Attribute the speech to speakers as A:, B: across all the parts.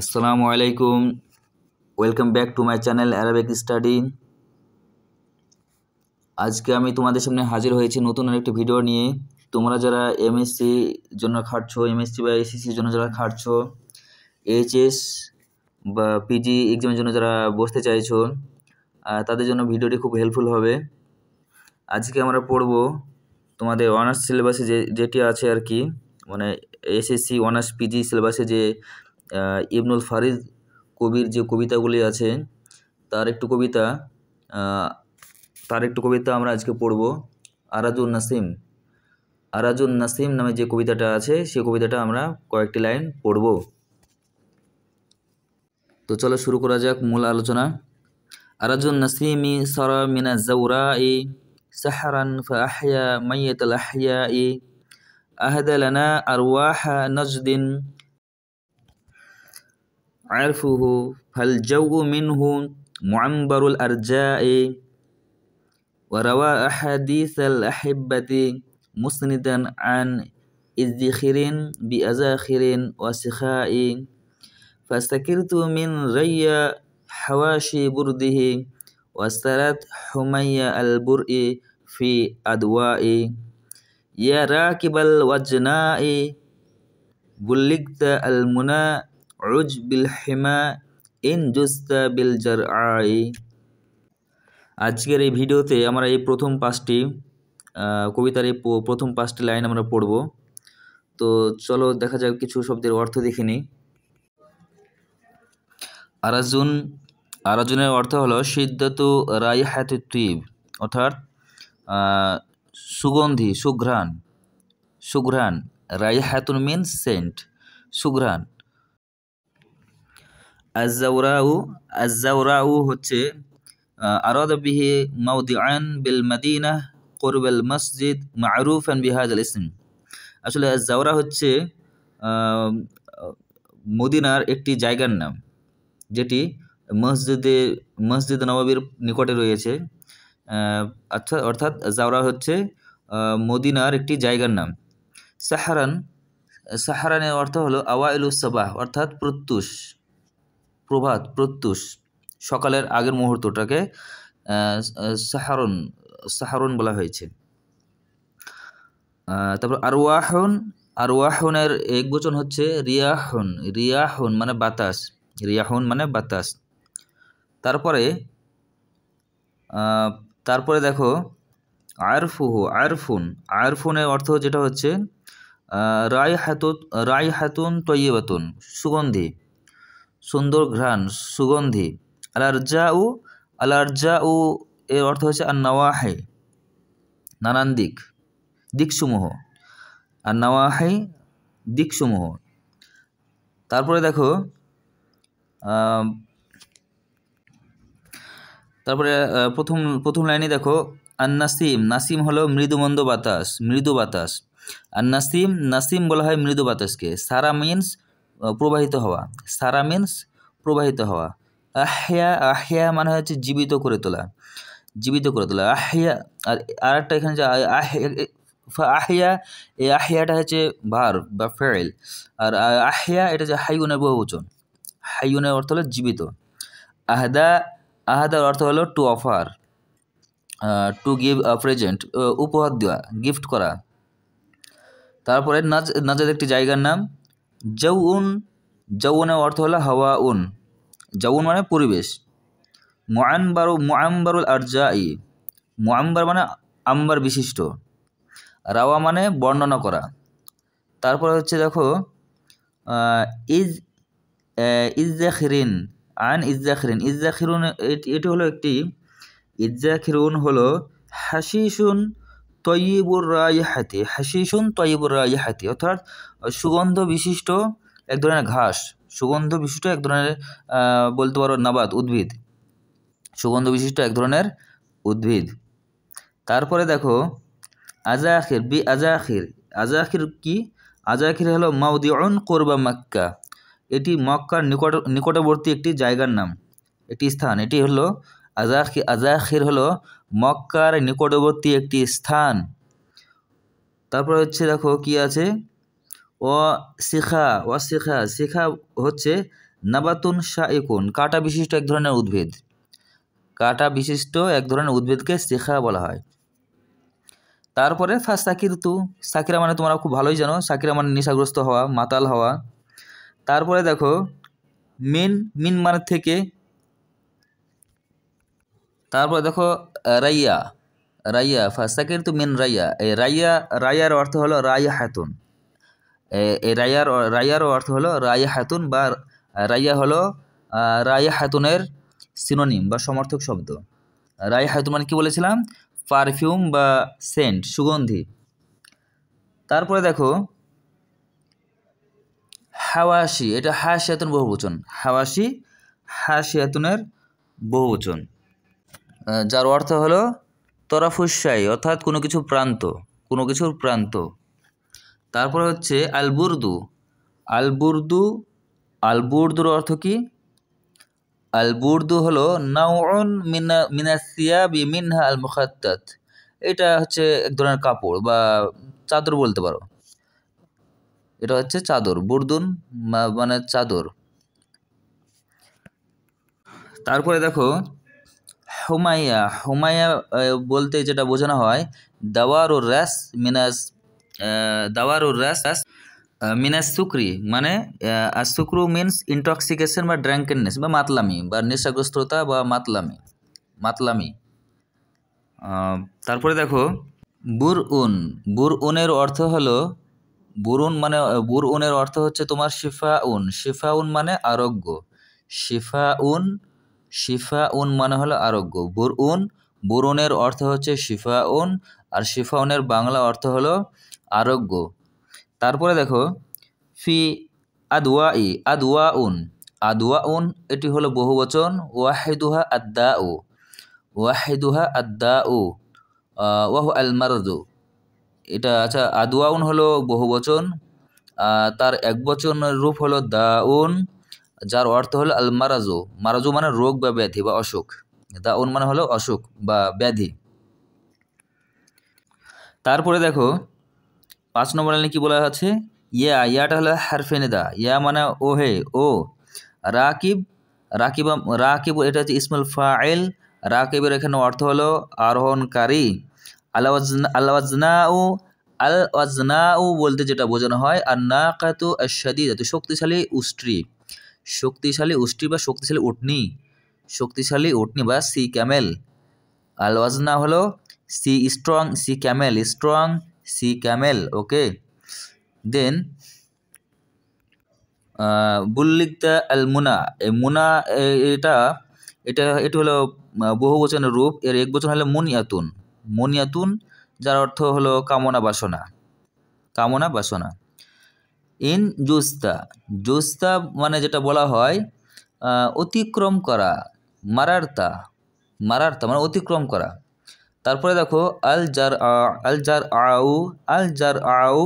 A: আসসালামু আলাইকুম welcome back to my channel Arabic study আজকে আমি তোমাদের সামনে হাজির হয়েছি নতুন আরেকটি ভিডিও নিয়ে তোমরা যারা এমএসসি জন্য খাটছো এমএসসি বা এসএসসির জন্য যারা খাটছো এইচএস বা পিজি এক্সামের জন্য যারা বসতে চাইছো তাদের জন্য ভিডিওটি খুব হেল্পফুল হবে আজকে আমরা পড়ব তোমাদের অনার্স সিলেবাসে যে যেটি আছে আর কি মানে এসএসসি অনার্স পিজি সিলেবাসে যে ইবনুল ফারিদ কবির যে কবিতাগুলি আছে তার একটু কবিতা তার একটু কবিতা আমরা আজকে পড়ব আরাজুল নাসিম আরাজুল নাসিম নামে যে কবিতাটা আছে সেই কবিতাটা আমরা কয়েকটি লাইন পড়ব তো চলো শুরু করা যাক মূল আলোচনা আরাজুল ই সরা মিনা জাউরা ই সাহারান ফাহিয়া মাইয়াত আহইয়া ই আহদালানা আরওয়াহা নজদিন عرفه فالجوء منه معنبر الأرجاء وروى أحاديث الأحبة مسندا عن إذخر بأزاخر وسخاء فاستكرت من ري حواشي برده واسترت حمي البرء في أدواء يا راكب الوجناء بلغت المنى বিল হেমা ইন জুস্তা জার আই আজকের এই ভিডিওতে আমরা এই প্রথম পাঁচটি কবিতার এই প্রথম পাঁচটি লাইন আমরা পড়ব তো চলো দেখা যাক কিছু শব্দের অর্থ দেখে নিই আরাজুন আরাজুনের অর্থ হলো সিদ্ধাত রাই হাতে তুইব অর্থাৎ সুগন্ধি সুঘ্রাণ সুঘ্রাণ রাই হাতুন মিন সেন্ট সুঘ্রাণ আজাউরাউ আজাউরাউ হচ্ছে আরদ বিহি মাউদিআন বিল মাদিনাহ কোরবেল মসজিদ মারুফ এন বিহাজ আল ইসলাম আসলে জাউরা হচ্ছে মদিনার একটি জায়গার নাম যেটি মসজিদে মসজিদ নবাবীর নিকটে রয়েছে আচ্ছা অর্থাৎ জাউরা হচ্ছে মদিনার একটি জায়গার নাম সাহারান সাহারানের অর্থ হলো আওয়াইলুস অর্থাৎ প্রত্যুষ প্রভাত প্রত্যুষ সকালের আগের মুহূর্তটাকে সাহারণ সাহারণ বলা হয়েছে তারপর আরওয়াহন আরওয়াহনের এক বচন হচ্ছে রিয়াহন রিয়াহন মানে বাতাস রিয়াহন মানে বাতাস তারপরে তারপরে দেখো আরফুহু আরফুন আরফুনের অর্থ যেটা হচ্ছে রায় হাতুন রায় হাতুন তৈয়বাতুন সুগন্ধি সুন্দর ঘ্রাণ সুগন্ধি আলারজাউ উ এর অর্থ হচ্ছে আর নওয়াহে নানান দিক দিকসমূহ আর নাওয়াহাই দিকসমূহ তারপরে দেখো তারপরে প্রথম প্রথম লাইনে দেখো আর নাসিম নাসিম হলো মৃদুমন্দ বাতাস মৃদু বাতাস আর নাসিম নাসিম বলা হয় মৃদু বাতাসকে সারা মিন্স প্রবাহিত হওয়া সারা মিন্স প্রবাহিত হওয়া আহিয়া আহিয়া মানে হচ্ছে জীবিত করে তোলা জীবিত করে তোলা আহিয়া আর আর একটা এখানে যে আহিয়া এই আহিয়াটা হচ্ছে ভার বা ফেরেল আর আহিয়া এটা যে হাইউনের বহুবচন হাইগুনের অর্থ হলো জীবিত আহদা আহাদার অর্থ হলো to offer to give present উপহার দেওয়া গিফট করা তারপরে নাজ নাজাদ একটি জায়গার নাম জৌ উন জৌনের অর্থ হলো হাওয়া উন জৌন মানে পরিবেশ মোয়াম্বারু মোয়াম্বারুল আরজাই মোয়াম্বার মানে আম্বার বিশিষ্ট রাওয়া মানে বর্ণনা করা তারপরে হচ্ছে দেখো ইজ ইজ্জাখিরিন আন ইজ্জাখিরিন ইজ্জাখিরুন এটি হলো একটি ইজ্জাখিরুন হলো হাসিসুন তৈবুর রাইহাতে হাসিসুন তৈবুর রাইহাতে অর্থাৎ সুগন্ধ বিশিষ্ট এক ধরনের ঘাস সুগন্ধ বিশিষ্ট এক ধরনের বলতে পারো নাবাদ উদ্ভিদ সুগন্ধ বিশিষ্ট এক ধরনের উদ্ভিদ তারপরে দেখো আজা আখির বি আজা আজাখির কি আখির হলো অন কোরবা মক্কা এটি মক্কার নিকট নিকটবর্তী একটি জায়গার নাম একটি স্থান এটি হলো আজা আজা আখির হলো মক্কার নিকটবর্তী একটি স্থান তারপর হচ্ছে দেখো কি আছে ও শিখা ও শিখা শিখা হচ্ছে নাবাতুন শাইকুন কাটা বিশিষ্ট এক ধরনের উদ্ভিদ কাটা বিশিষ্ট এক ধরনের উদ্ভিদকে শিখা বলা হয় তারপরে ফার্স্ট তু সাকিরা মানে তোমরা খুব ভালোই জানো সাকিরা মানে নেশাগ্রস্ত হওয়া মাতাল হওয়া তারপরে দেখো মিন মিন মানে থেকে তারপরে দেখো রাইয়া রাইয়া ফাসাকির তু মিন রাইয়া এই রাইয়া রাইয়ার অর্থ হলো রায় হাতুন এই eh, রায়ার eh, রায়ার অর্থ হলো রায় হাতুন বা রাইয়া হলো রায় হাতুনের সিনোনিম বা সমর্থক শব্দ রায় হাতুন মানে কী বলেছিলাম পারফিউম বা সেন্ট সুগন্ধি তারপরে দেখো হাওয়াসি এটা হাসিয়াতুন বহুবচন হাওয়াসি হাসিয়াতুনের বহুবচন যার অর্থ হলো তরাফুসাই অর্থাৎ কোনো কিছু প্রান্ত কোনো কিছুর প্রান্ত তারপর হচ্ছে আলবুর্দু আলবুর্দু আলবুর্দুর অর্থ কি আলবুর্দু হলো নাউন মিনা মিনাসিয়া বি মিনহা আল মুখাত্তাত এটা হচ্ছে এক ধরনের কাপড় বা চাদর বলতে পারো এটা হচ্ছে চাদর বুর্দুন মানে চাদর তারপরে দেখো হুমাইয়া হুমাইয়া বলতে যেটা বোঝানো হয় দাওয়ারুর রাস মিনাস দাওয়ারুর রাস মিনাস সুক্রি মানে শুক্রু মিনস ইন্টক্সিকেশন বা ড্র্যাঙ্কেননেস বা মাতলামি বা নেশাগ্রস্ততা বা মাতলামি মাতলামি তারপরে দেখো বুর উন বুর উনের অর্থ হলো বুরুন মানে বুরউনের অর্থ হচ্ছে তোমার শিফা উন শিফা উন মানে আরোগ্য শিফা উন শিফা উন মানে হলো আরোগ্য বুর উন বুরুনের অর্থ হচ্ছে শিফা উন আর শিফা উনের বাংলা অর্থ হলো আরোগ্য তারপরে দেখো ফি আদওয়া ই আদওয়া উন আদওয়া উন এটি হলো বহুবচন ওয়াহেদুহা আদা উ ওয়াহেদুহা আদা উ ওয়াহু আল মারদু এটা আচ্ছা আদুয়া উন হলো বহুবচন তার এক বচনের রূপ হলো দা উন যার অর্থ হলো আল মারাজো মারাজো মানে রোগ বা ব্যাধি বা অসুখ ওন মানে হলো অসুখ বা ব্যাধি তারপরে দেখো পাঁচ নম্বর লাইনে কি বলা আছে ইয়া ইয়াটা হলো হারফেনেদা ইয়া মানে ও হে ও রাকিব রাকিব রাকিব এটা হচ্ছে ইসমুল ফাইল রাকিবের এখানে অর্থ হলো আরোহণকারী আল্লাহনা ও আল ও বলতে যেটা বোঝানো হয় আর না কাতু আশাদি শক্তিশালী উষ্ট্রি শক্তিশালী উষ্টি বা শক্তিশালী উটনি শক্তিশালী উটনি বা সি ক্যামেল আলওয়াজনা হলো she strong she camel strong she camel okay then the আল মুনা এই মুনা এটা এটা এটি হলো বহু বচনের রূপ এর এক বচন হলো মুনিয়াতুন মুনিয়াতুন যার অর্থ হলো কামনা বাসনা কামনা বাসনা ইন জোস্তা জোস্তা মানে যেটা বলা হয় অতিক্রম করা মারার্তা মারার্তা মানে অতিক্রম করা তারপরে দেখো আল জার আল জার আউ আল জার আউ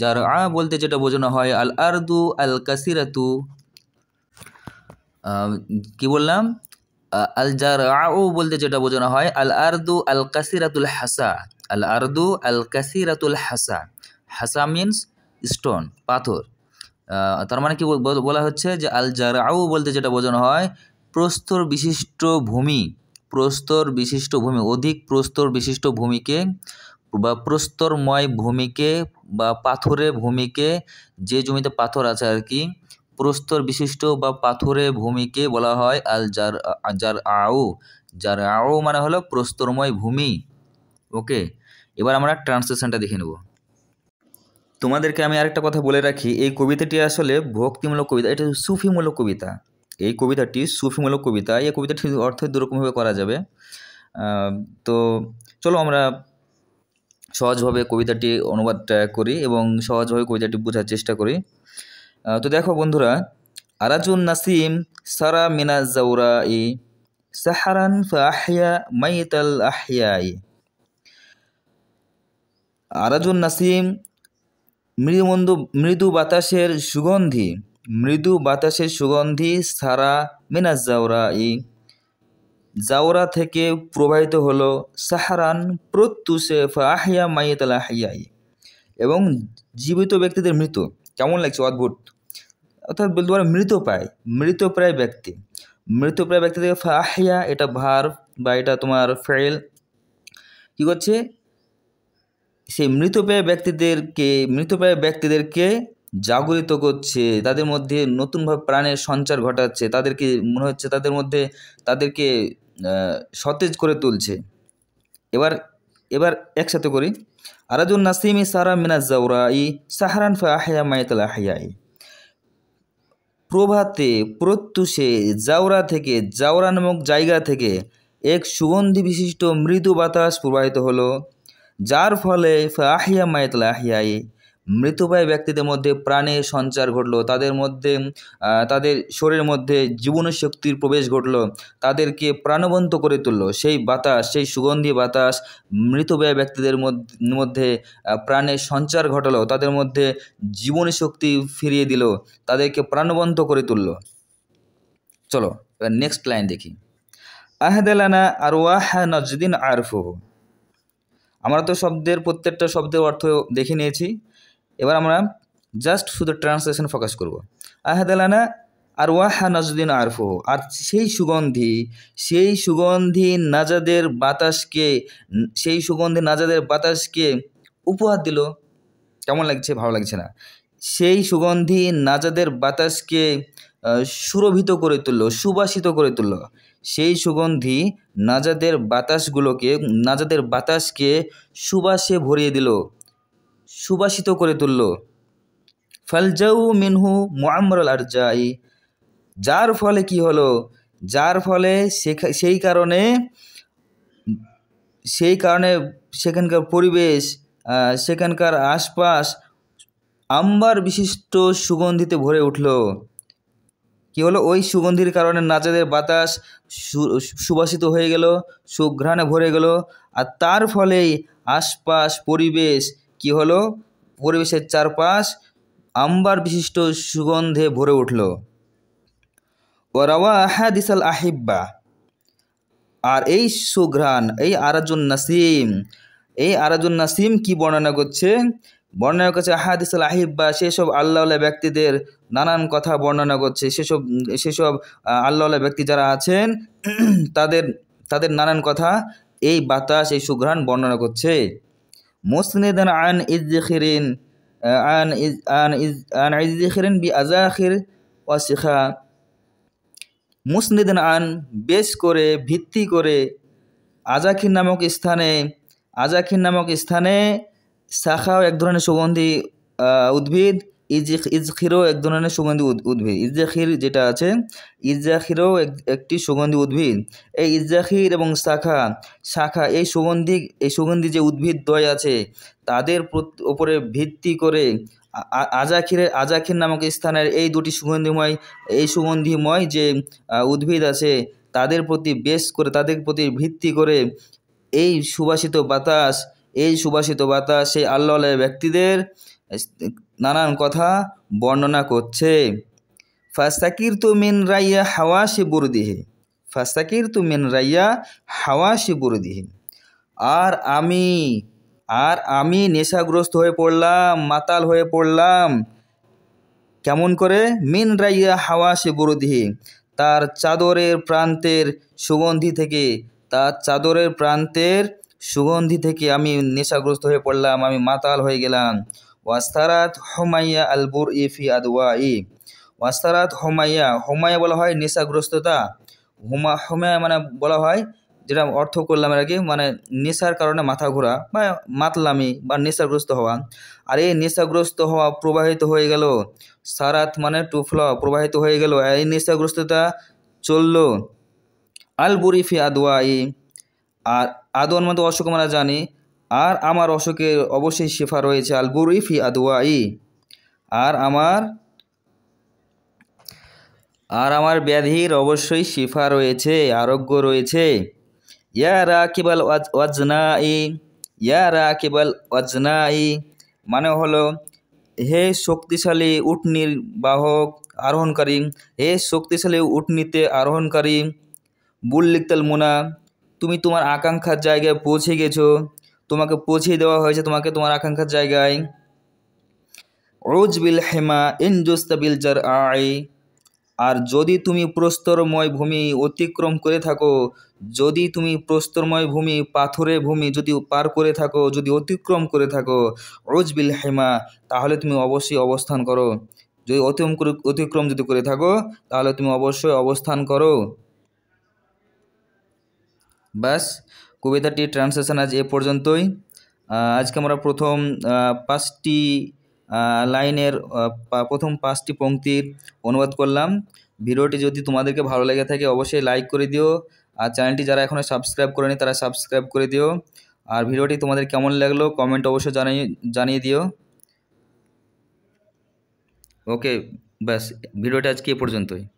A: জার আ বলতে যেটা বোঝানো হয় আল আরদু আল কাসিরাতু কি বললাম আল জার আউ বলতে যেটা বোঝানো হয় আল আরদু আল কাসিরাতুল হাসা আল আরদু আল কাসিরাতুল হাসা হাসা মিনস স্টোন পাথর তার মানে কি বলা হচ্ছে যে আল জারাউ বলতে যেটা বোঝানো হয় প্রস্তর বিশিষ্ট ভূমি প্রস্তর বিশিষ্ট ভূমি অধিক প্রস্তর বিশিষ্ট ভূমিকে বা প্রস্তরময় ভূমিকে বা পাথরে ভূমিকে যে জমিতে পাথর আছে আর কি প্রস্তর বিশিষ্ট বা পাথরে ভূমিকে বলা হয় আল জার জার আও জার আও মানে হলো প্রস্তরময় ভূমি ওকে এবার আমরা ট্রান্সলেশনটা দেখে নেব তোমাদেরকে আমি আরেকটা কথা বলে রাখি এই কবিতাটি আসলে ভক্তিমূলক কবিতা এটা সুফিমূলক কবিতা এই কবিতাটি সুফিমূলক কবিতা এই কবিতাটি অর্থ দুরকমভাবে করা যাবে তো চলো আমরা সহজভাবে কবিতাটি অনুবাদটা করি এবং সহজভাবে কবিতাটি বোঝার চেষ্টা করি তো দেখো বন্ধুরা আরাজুন নাসিম সারা মিনা জাউরা ই সাহারান ফাহিয়া মাইতাল আহিয়াই আরাজুন নাসিম মৃদুমন্দ মৃদু বাতাসের সুগন্ধি মৃদু বাতাসের সুগন্ধি সারা মিনাস জাওরা ই জাওরা থেকে প্রবাহিত হলো সাহারান প্রত্যুষে আহিয়া মাইয়াতাল আহিয়াই এবং জীবিত ব্যক্তিদের মৃত কেমন লাগছে অদ্ভুত অর্থাৎ বলতে পারো মৃত পায় মৃতপ্রায় ব্যক্তি মৃতপ্রায় ব্যক্তি থেকে ফাহিয়া এটা ভার বা এটা তোমার ফেল কী করছে সেই মৃতপ্রায় ব্যক্তিদেরকে মৃতপ্রায় ব্যক্তিদেরকে জাগরিত করছে তাদের মধ্যে নতুনভাবে প্রাণের সঞ্চার ঘটাচ্ছে তাদেরকে মনে হচ্ছে তাদের মধ্যে তাদেরকে সতেজ করে তুলছে এবার এবার একসাথে করি আরাজুন নাসিমি সারা ই সাহারান ফাহিয়া মাইতাল আহিয়াই প্রভাতে প্রত্যুষে জাউরা থেকে জাউরা নামক জায়গা থেকে এক সুগন্ধি বিশিষ্ট মৃদু বাতাস প্রবাহিত হলো যার ফলে আহিয়া মায়েতলা আহিয়াই মৃতপ্রায় ব্যক্তিদের মধ্যে প্রাণের সঞ্চার ঘটলো তাদের মধ্যে তাদের শরীরের মধ্যে জীবন শক্তির প্রবেশ ঘটলো তাদেরকে প্রাণবন্ত করে তুললো সেই বাতাস সেই সুগন্ধি বাতাস মৃতপ্রায় ব্যক্তিদের মধ্যে প্রাণের সঞ্চার ঘটালো তাদের মধ্যে জীবনশক্তি শক্তি ফিরিয়ে দিল তাদেরকে প্রাণবন্ত করে তুলল চলো এবার নেক্সট লাইন দেখি আহদালানা আর ওয়াহ নজদিন আরফু আমরা তো শব্দের প্রত্যেকটা শব্দের অর্থ দেখে নিয়েছি এবার আমরা জাস্ট শুধু ট্রান্সলেশন ফোকাস করব আহাদালানা আর ওয়াহা নাজুদ্দিন আরফো আর সেই সুগন্ধি সেই সুগন্ধি নাজাদের বাতাসকে সেই সুগন্ধি নাজাদের বাতাসকে উপহার দিল কেমন লাগছে ভালো লাগছে না সেই সুগন্ধি নাজাদের বাতাসকে সুরভিত করে তুলল সুবাসিত করে তুলল সেই সুগন্ধি নাজাদের বাতাসগুলোকে নাজাদের বাতাসকে সুবাসে ভরিয়ে দিল সুবাসিত করে তুলল ফালজাউ মিনহু আর আরজাই যার ফলে কি হলো যার ফলে সেই কারণে সেই কারণে সেখানকার পরিবেশ সেখানকার আশপাশ আম্বার বিশিষ্ট সুগন্ধিতে ভরে উঠল কি হলো ওই সুগন্ধির কারণে নাচাদের বাতাস সুবাসিত হয়ে গেল সুঘ্রাণে ভরে গেল আর তার ফলেই আশপাশ পরিবেশ কি হলো পরিবেশের চারপাশ আম্বার বিশিষ্ট সুগন্ধে ভরে উঠল ওরাওয়া আহাদিসাল আহিব্বা আর এই সুঘ্রাণ এই আরাজুন নাসিম এই আরাজুন নাসিম কি বর্ণনা করছে বর্ণনা করছে আহাদিসুল আহিব্বা সেসব আল্লাহ ব্যক্তিদের নানান কথা বর্ণনা করছে সেসব সেসব আল্লাহ ব্যক্তি যারা আছেন তাদের তাদের নানান কথা এই বাতাস এই সুঘ্রাণ বর্ণনা করছে মুসনেদান আন ইজিন আন ইজ আন ইজ বি আজাহির ও শিখা মুসনেদান আন বেশ করে ভিত্তি করে আজাখির নামক স্থানে আজাখির নামক স্থানে শাখাও এক ধরনের সুগন্ধি উদ্ভিদ ইজখিরও এক ধরনের সুগন্ধি উদ্ভিদ ইজাখির যেটা আছে ইজাখিরও একটি সুগন্ধি উদ্ভিদ এই ইজাখির এবং শাখা শাখা এই সুগন্ধি এই সুগন্ধি যে উদ্ভিদ দ্বয় আছে তাদের উপরে ভিত্তি করে আজাখিরের আজাখির নামক স্থানের এই দুটি সুগন্ধিময় এই সুগন্ধিময় যে উদ্ভিদ আছে তাদের প্রতি বেশ করে তাদের প্রতি ভিত্তি করে এই সুবাসিত বাতাস এই সুবাসিত বাতাস সেই আল্লাহ ব্যক্তিদের নানান কথা বর্ণনা করছে ফাস্তাকির তু মিন রাইয়া হাওয়া সে বুরুদিহে ফাস্তাকির তু মিন রাইয়া হাওয়া সে বুরুদিহে আর আমি আর আমি নেশাগ্রস্ত হয়ে পড়লাম মাতাল হয়ে পড়লাম কেমন করে মিন রাইয়া হাওয়া সে বুরুদিহে তার চাদরের প্রান্তের সুগন্ধি থেকে তার চাদরের প্রান্তের সুগন্ধি থেকে আমি নেশাগ্রস্ত হয়ে পড়লাম আমি মাতাল হয়ে গেলাম ওয়াস্তারাত হোমাইয়া আলবুর ইফি আদওয়া ই ওয়াস্তারাত হোমাইয়া হোমাইয়া বলা হয় নেশাগ্রস্ততা হোমা হোমায় মানে বলা হয় যেটা অর্থ করলাম আর কি মানে নেশার কারণে মাথা ঘোরা বা মাতলামি বা নেশাগ্রস্ত হওয়া আর এই নেশাগ্রস্ত হওয়া প্রবাহিত হয়ে গেল সারাত মানে টুফলা প্রবাহিত হয়ে গেল এই নেশাগ্রস্ততা চলল আলবুরিফি বুরিফি ই আর আদোয়ার মধ্যে অশোক আমরা জানি আর আমার অশোকের অবশ্যই শেফা রয়েছে আল বুরই ফি আদুয়াই আর আমার আর আমার ব্যাধির অবশ্যই শিফা রয়েছে আরোগ্য রয়েছে ইয়া রাকিবাল ওয়াজনাই ইয়া রাকিবাল ওয়াজনাই মানে হলো হে শক্তিশালী উটনির বাহক আরোহণকারী হে শক্তিশালী উটনিতে আরোহণকারী বুল লিখতেল মুনা তুমি তোমার আকাঙ্ক্ষার জায়গায় পৌঁছে গেছো তোমাকে পৌঁছে দেওয়া হয়েছে তোমাকে তোমার আকাঙ্ক্ষার জায়গায় রোজ বিল হেমা ইনজোস্তাবিল জার আই আর যদি তুমি প্রস্তরময় ভূমি অতিক্রম করে থাকো যদি তুমি প্রস্তরময় ভূমি পাথরে ভূমি যদি পার করে থাকো যদি অতিক্রম করে থাকো রোজ বিল হেমা তাহলে তুমি অবশ্যই অবস্থান করো যদি অতিক্রম অতিক্রম যদি করে থাকো তাহলে তুমি অবশ্যই অবস্থান করো বাস কবিতাটির ট্রান্সলেশন আজ এ পর্যন্তই আজকে আমরা প্রথম পাঁচটি লাইনের প্রথম পাঁচটি পঙ্ক্তির অনুবাদ করলাম ভিডিওটি যদি তোমাদেরকে ভালো লেগে থাকে অবশ্যই লাইক করে দিও আর চ্যানেলটি যারা এখনও সাবস্ক্রাইব করেনি তারা সাবস্ক্রাইব করে দিও আর ভিডিওটি তোমাদের কেমন লাগলো কমেন্ট অবশ্যই জানিয়ে জানিয়ে দিও ওকে ব্যাস ভিডিওটি আজকে এ পর্যন্তই